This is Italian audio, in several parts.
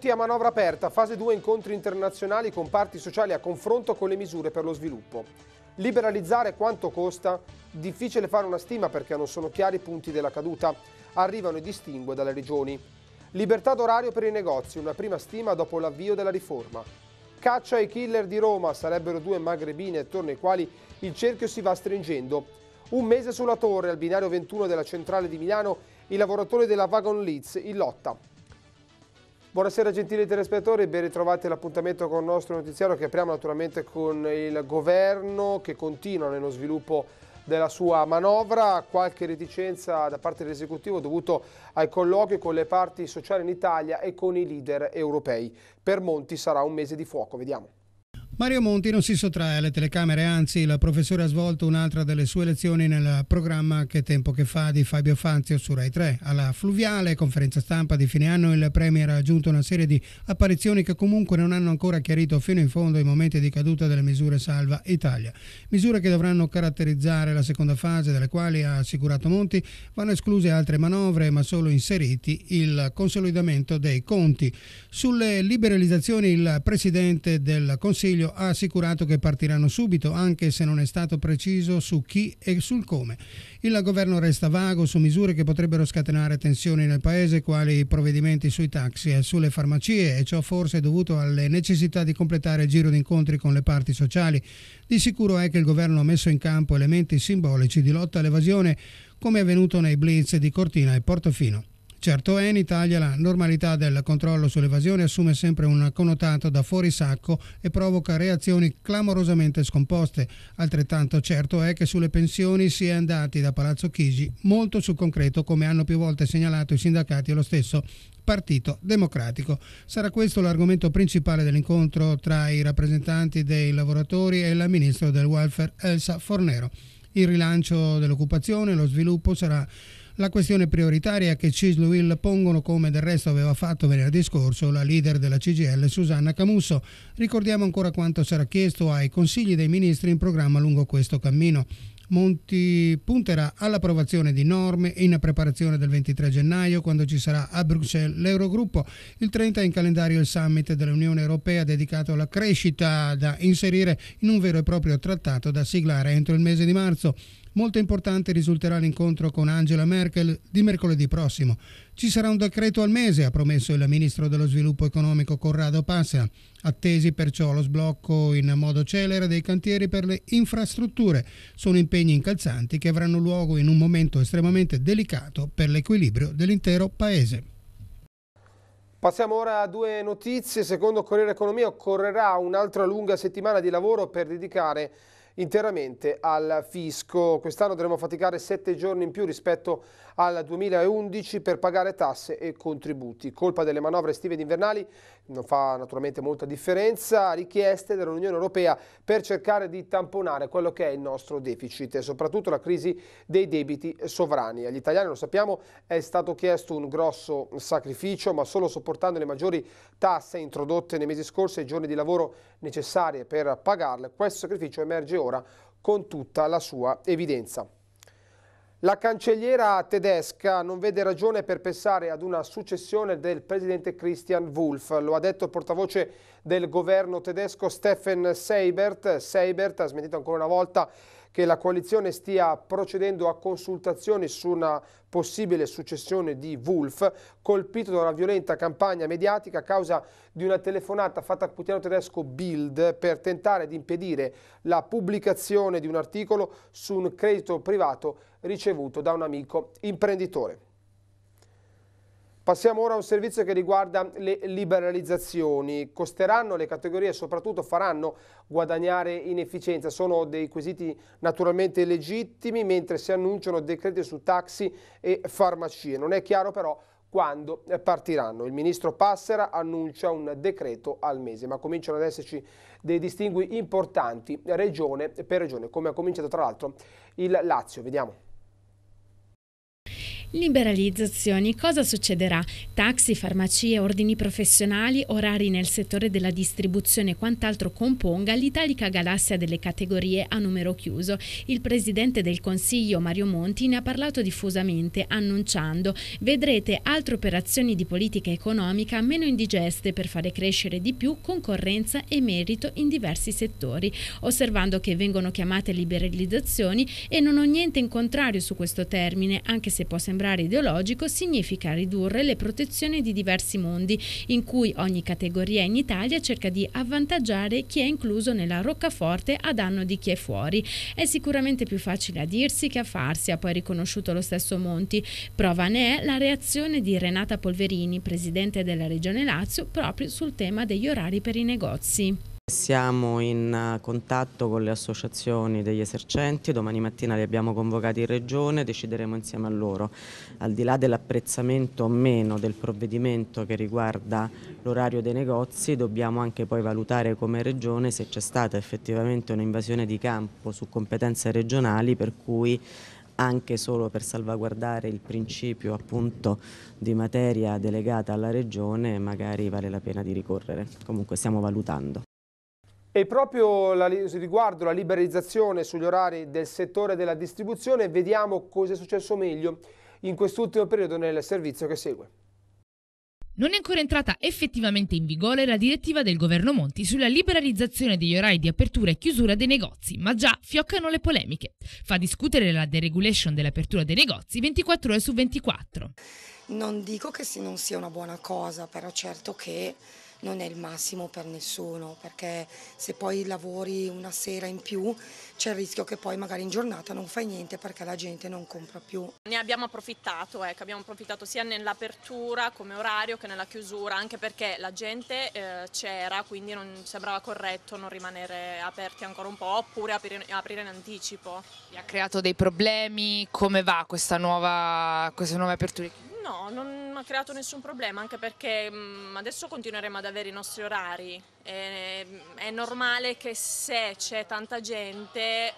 Conti a manovra aperta, fase 2 incontri internazionali con parti sociali a confronto con le misure per lo sviluppo. Liberalizzare quanto costa? Difficile fare una stima perché non sono chiari i punti della caduta. Arrivano i distingue dalle regioni. Libertà d'orario per i negozi, una prima stima dopo l'avvio della riforma. Caccia ai killer di Roma, sarebbero due magrebine attorno ai quali il cerchio si va stringendo. Un mese sulla torre, al binario 21 della centrale di Milano, i lavoratori della Vagon Leeds in lotta. Buonasera gentili telespettatori, ben ritrovati all'appuntamento con il nostro notiziario che apriamo naturalmente con il governo che continua nello sviluppo della sua manovra, qualche reticenza da parte dell'esecutivo dovuto ai colloqui con le parti sociali in Italia e con i leader europei. Per Monti sarà un mese di fuoco, vediamo. Mario Monti non si sottrae alle telecamere, anzi il professore ha svolto un'altra delle sue lezioni nel programma Che tempo che fa di Fabio Fanzio su Rai 3. Alla fluviale conferenza stampa di fine anno il Premier ha aggiunto una serie di apparizioni che comunque non hanno ancora chiarito fino in fondo i momenti di caduta delle misure Salva Italia. Misure che dovranno caratterizzare la seconda fase, delle quali ha assicurato Monti vanno escluse altre manovre ma solo inseriti il consolidamento dei conti. Sulle liberalizzazioni il Presidente del Consiglio ha assicurato che partiranno subito, anche se non è stato preciso su chi e sul come. Il governo resta vago su misure che potrebbero scatenare tensioni nel paese, quali i provvedimenti sui taxi e sulle farmacie, e ciò forse è dovuto alle necessità di completare il giro di incontri con le parti sociali. Di sicuro è che il governo ha messo in campo elementi simbolici di lotta all'evasione, come è avvenuto nei blitz di Cortina e Portofino. Certo è in Italia la normalità del controllo sull'evasione assume sempre un connotato da fuori sacco e provoca reazioni clamorosamente scomposte. Altrettanto certo è che sulle pensioni si è andati da Palazzo Chigi molto sul concreto come hanno più volte segnalato i sindacati e lo stesso Partito Democratico. Sarà questo l'argomento principale dell'incontro tra i rappresentanti dei lavoratori e la ministra del welfare Elsa Fornero. Il rilancio dell'occupazione e lo sviluppo sarà la questione prioritaria che Cislo Will pongono come del resto aveva fatto venerdì scorso la leader della CGL Susanna Camusso. Ricordiamo ancora quanto sarà chiesto ai consigli dei ministri in programma lungo questo cammino. Monti punterà all'approvazione di norme in preparazione del 23 gennaio quando ci sarà a Bruxelles l'Eurogruppo, il 30 è in calendario il summit dell'Unione Europea dedicato alla crescita da inserire in un vero e proprio trattato da siglare entro il mese di marzo. Molto importante risulterà l'incontro con Angela Merkel di mercoledì prossimo. Ci sarà un decreto al mese, ha promesso il ministro dello sviluppo economico Corrado Passa. Attesi perciò lo sblocco in modo celere dei cantieri per le infrastrutture. Sono impegni incalzanti che avranno luogo in un momento estremamente delicato per l'equilibrio dell'intero Paese. Passiamo ora a due notizie. Secondo Corriere Economia occorrerà un'altra lunga settimana di lavoro per dedicare interamente al fisco. Quest'anno dovremo faticare sette giorni in più rispetto al 2011 per pagare tasse e contributi. Colpa delle manovre estive ed invernali non fa naturalmente molta differenza, richieste dell'Unione Europea per cercare di tamponare quello che è il nostro deficit e soprattutto la crisi dei debiti sovrani. Agli italiani, lo sappiamo, è stato chiesto un grosso sacrificio, ma solo sopportando le maggiori tasse introdotte nei mesi scorsi e i giorni di lavoro necessarie per pagarle, questo sacrificio emerge ora con tutta la sua evidenza. La cancelliera tedesca non vede ragione per pensare ad una successione del presidente Christian Wolff, lo ha detto il portavoce del governo tedesco Steffen Seibert. Seibert ha smentito ancora una volta che la coalizione stia procedendo a consultazioni su una possibile successione di Wolf, colpito da una violenta campagna mediatica a causa di una telefonata fatta al quotidiano tedesco Bild per tentare di impedire la pubblicazione di un articolo su un credito privato ricevuto da un amico imprenditore. Passiamo ora a un servizio che riguarda le liberalizzazioni. Costeranno le categorie e soprattutto faranno guadagnare in efficienza. Sono dei quesiti naturalmente legittimi mentre si annunciano decreti su taxi e farmacie. Non è chiaro però quando eh, partiranno. Il ministro Passera annuncia un decreto al mese, ma cominciano ad esserci dei distingui importanti regione per regione, come ha cominciato tra l'altro il Lazio. Vediamo. Liberalizzazioni, cosa succederà? Taxi, farmacie, ordini professionali, orari nel settore della distribuzione e quant'altro componga l'italica galassia delle categorie a numero chiuso. Il presidente del Consiglio Mario Monti ne ha parlato diffusamente annunciando vedrete altre operazioni di politica economica meno indigeste per fare crescere di più concorrenza e merito in diversi settori, osservando che vengono chiamate liberalizzazioni e non ho niente in contrario su questo termine, anche se può sembrare sembrare ideologico, significa ridurre le protezioni di diversi mondi, in cui ogni categoria in Italia cerca di avvantaggiare chi è incluso nella roccaforte a danno di chi è fuori. È sicuramente più facile a dirsi che a farsi, ha poi riconosciuto lo stesso Monti. Prova ne è la reazione di Renata Polverini, presidente della Regione Lazio, proprio sul tema degli orari per i negozi. Siamo in eh, contatto con le associazioni degli esercenti, domani mattina li abbiamo convocati in regione, decideremo insieme a loro. Al di là dell'apprezzamento o meno del provvedimento che riguarda l'orario dei negozi, dobbiamo anche poi valutare come regione se c'è stata effettivamente un'invasione di campo su competenze regionali per cui anche solo per salvaguardare il principio appunto di materia delegata alla regione magari vale la pena di ricorrere. Comunque stiamo valutando. E proprio la, riguardo la liberalizzazione sugli orari del settore della distribuzione vediamo cosa è successo meglio in quest'ultimo periodo nel servizio che segue. Non è ancora entrata effettivamente in vigore la direttiva del governo Monti sulla liberalizzazione degli orari di apertura e chiusura dei negozi, ma già fioccano le polemiche. Fa discutere la deregulation dell'apertura dei negozi 24 ore su 24. Non dico che non sia una buona cosa, però certo che non è il massimo per nessuno, perché se poi lavori una sera in più c'è il rischio che poi magari in giornata non fai niente perché la gente non compra più. Ne abbiamo approfittato, ecco, abbiamo approfittato sia nell'apertura come orario che nella chiusura, anche perché la gente eh, c'era, quindi non sembrava corretto non rimanere aperti ancora un po' oppure aprire, aprire in anticipo. ha creato dei problemi? Come va questa nuova, questa nuova apertura? No, non ha creato nessun problema, anche perché mh, mm, adesso continueremo ad avere i nostri orari. E, mm, è normale che se c'è tanta gente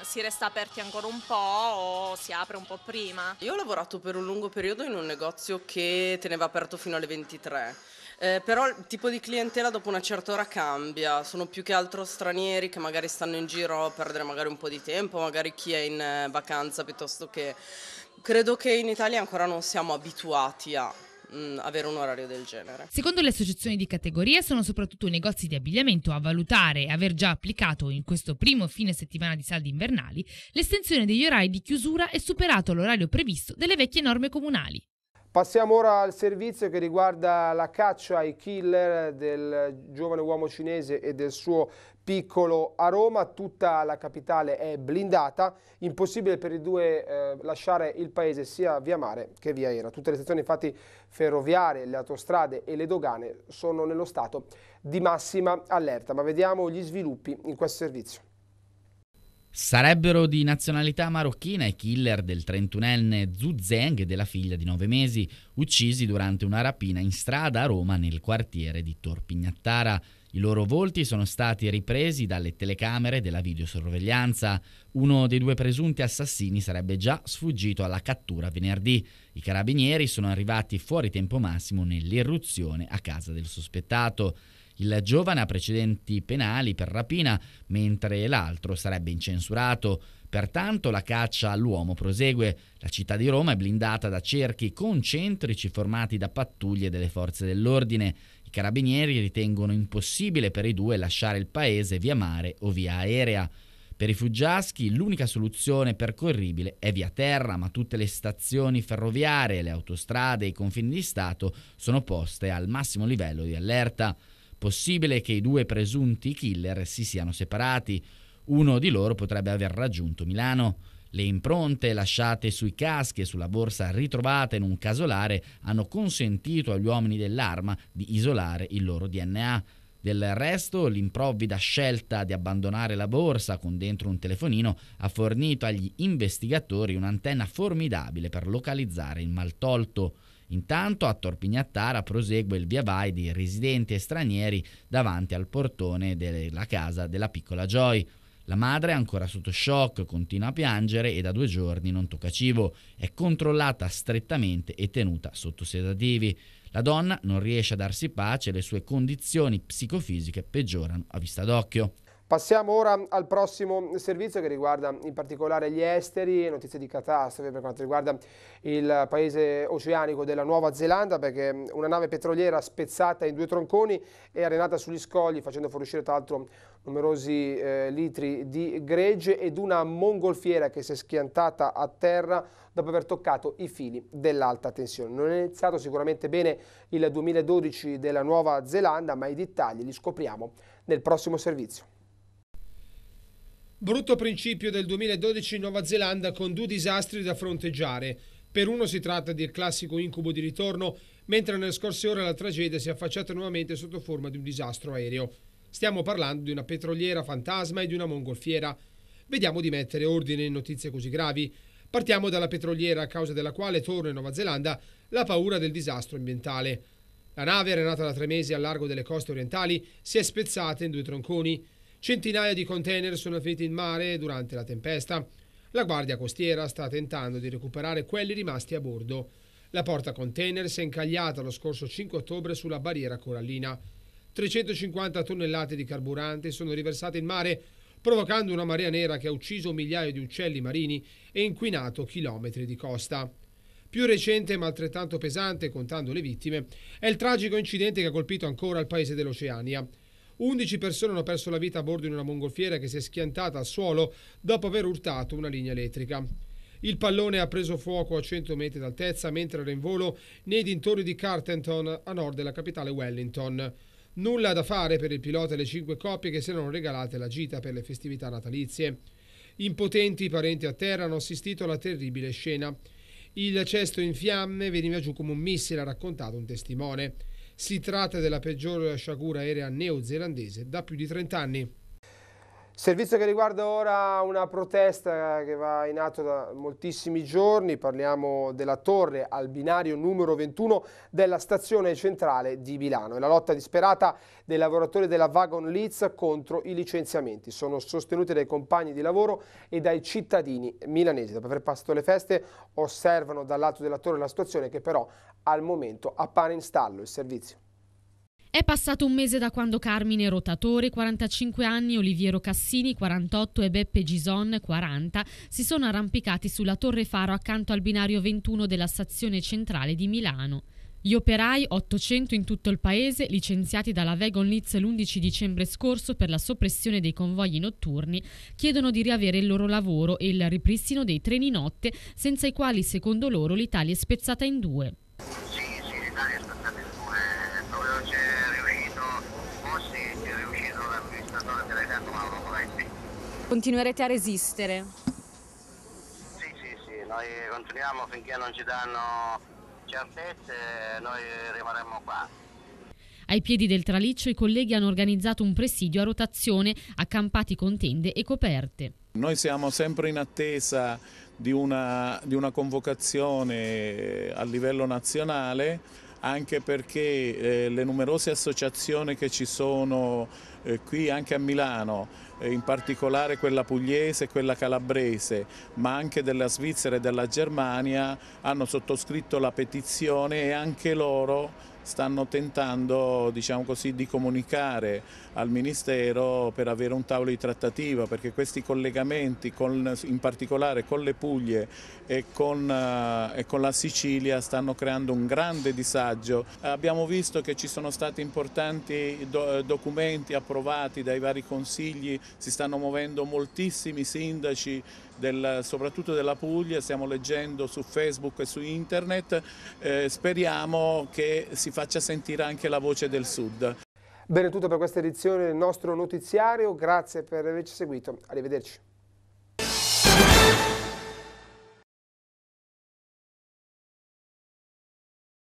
si resta aperti ancora un po' o si apre un po' prima? Io ho lavorato per un lungo periodo in un negozio che teneva aperto fino alle 23. Eh, però il tipo di clientela dopo una certa ora cambia, sono più che altro stranieri che magari stanno in giro a perdere magari un po' di tempo, magari chi è in eh, vacanza piuttosto che Credo che in Italia ancora non siamo abituati a mh, mm, avere un orario del genere. Secondo le associazioni di categoria sono soprattutto i negozi di abbigliamento a valutare e aver già applicato in questo primo fine settimana di saldi invernali l'estensione degli orari di chiusura e superato l'orario previsto delle vecchie norme comunali. Passiamo ora al servizio che riguarda la caccia ai killer del giovane uomo cinese e del suo piccolo a Roma, tutta la capitale è blindata, impossibile per i due eh, lasciare il paese sia via mare che via aerea. Tutte le stazioni infatti ferroviarie, le autostrade e le dogane sono nello stato di massima allerta, ma vediamo gli sviluppi in questo servizio. Sarebbero di nazionalità marocchina i killer del 31enne Zeng e della figlia di 9 mesi, uccisi durante una rapina in strada a Roma nel quartiere di Torpignattara. I loro volti sono stati ripresi dalle telecamere della videosorveglianza. Uno dei due presunti assassini sarebbe già sfuggito alla cattura venerdì. I carabinieri sono arrivati fuori tempo massimo nell'irruzione a casa del sospettato. Il giovane ha precedenti penali per rapina, mentre l'altro sarebbe incensurato. Pertanto la caccia all'uomo prosegue. La città di Roma è blindata da cerchi concentrici formati da pattuglie delle forze dell'ordine. I carabinieri ritengono impossibile per i due lasciare il paese via mare o via aerea. Per i fuggiaschi l'unica soluzione percorribile è via terra, ma tutte le stazioni ferroviarie, le autostrade e i confini di Stato sono poste al massimo livello di allerta. Possibile che i due presunti killer si siano separati. Uno di loro potrebbe aver raggiunto Milano. Le impronte lasciate sui caschi e sulla borsa ritrovata in un casolare hanno consentito agli uomini dell'arma di isolare il loro DNA. Del resto, l'improvvida scelta di abbandonare la borsa con dentro un telefonino ha fornito agli investigatori un'antenna formidabile per localizzare il maltolto. Intanto a Torpignattara prosegue il via vai di residenti e stranieri davanti al portone della casa della piccola Joy. La madre è ancora sotto shock, continua a piangere e da due giorni non tocca cibo. È controllata strettamente e tenuta sotto sedativi. La donna non riesce a darsi pace e le sue condizioni psicofisiche peggiorano a vista d'occhio. Passiamo ora al prossimo servizio che riguarda in particolare gli esteri notizie di catastrofe per quanto riguarda il paese oceanico della Nuova Zelanda perché una nave petroliera spezzata in due tronconi è arenata sugli scogli facendo fuoriuscire tra l'altro numerosi eh, litri di gregge ed una mongolfiera che si è schiantata a terra dopo aver toccato i fili dell'alta tensione. Non è iniziato sicuramente bene il 2012 della Nuova Zelanda ma i dettagli li scopriamo nel prossimo servizio. Brutto principio del 2012 in Nuova Zelanda con due disastri da fronteggiare. Per uno si tratta del classico incubo di ritorno, mentre nelle scorse ore la tragedia si è affacciata nuovamente sotto forma di un disastro aereo. Stiamo parlando di una petroliera fantasma e di una mongolfiera. Vediamo di mettere ordine in notizie così gravi. Partiamo dalla petroliera a causa della quale torna in Nuova Zelanda la paura del disastro ambientale. La nave era nata da tre mesi al largo delle coste orientali, si è spezzata in due tronconi. Centinaia di container sono finiti in mare durante la tempesta. La Guardia Costiera sta tentando di recuperare quelli rimasti a bordo. La porta container si è incagliata lo scorso 5 ottobre sulla barriera corallina. 350 tonnellate di carburante sono riversate in mare, provocando una marea nera che ha ucciso migliaia di uccelli marini e inquinato chilometri di costa. Più recente, ma altrettanto pesante, contando le vittime, è il tragico incidente che ha colpito ancora il paese dell'Oceania. 11 persone hanno perso la vita a bordo di una mongolfiera che si è schiantata al suolo dopo aver urtato una linea elettrica. Il pallone ha preso fuoco a 100 metri d'altezza mentre era in volo nei dintorni di Cartenton a nord della capitale Wellington. Nulla da fare per il pilota e le cinque coppie che si erano regalate la gita per le festività natalizie. Impotenti i parenti a terra hanno assistito alla terribile scena. Il cesto in fiamme veniva giù come un missile, ha raccontato un testimone. Si tratta della peggior sciagura aerea neozelandese da più di 30 anni. Servizio che riguarda ora una protesta che va in atto da moltissimi giorni, parliamo della torre al binario numero 21 della stazione centrale di Milano. È la lotta disperata dei lavoratori della Wagon Leeds contro i licenziamenti. Sono sostenuti dai compagni di lavoro e dai cittadini milanesi. Dopo aver passato le feste osservano dall'alto della torre la situazione che però al momento appare in stallo il servizio. È passato un mese da quando Carmine Rotatore, 45 anni, Oliviero Cassini, 48 e Beppe Gison, 40, si sono arrampicati sulla Torre Faro accanto al binario 21 della stazione centrale di Milano. Gli operai, 800 in tutto il paese, licenziati dalla Vegon Litz l'11 dicembre scorso per la soppressione dei convogli notturni, chiedono di riavere il loro lavoro e il ripristino dei treni notte, senza i quali, secondo loro, l'Italia è spezzata in due. Continuerete a resistere? Sì, sì, sì, noi continuiamo finché non ci danno certezze, noi rimarremo qua. Ai piedi del traliccio i colleghi hanno organizzato un presidio a rotazione, accampati con tende e coperte. Noi siamo sempre in attesa di una, di una convocazione eh, a livello nazionale anche perché eh, le numerose associazioni che ci sono eh, qui anche a Milano, eh, in particolare quella pugliese e quella calabrese, ma anche della Svizzera e della Germania, hanno sottoscritto la petizione e anche loro stanno tentando diciamo così, di comunicare al Ministero per avere un tavolo di trattativa perché questi collegamenti con, in particolare con le Puglie e con, eh, e con, la Sicilia stanno creando un grande disagio. Abbiamo visto che ci sono stati importanti do, eh, documenti approvati dai vari consigli, si stanno muovendo moltissimi sindaci del, soprattutto della Puglia, stiamo leggendo su Facebook e su internet, eh, speriamo che si si faccia sentire anche la voce del Sud. Bene, tutto per questa edizione del nostro notiziario, grazie per averci seguito, arrivederci.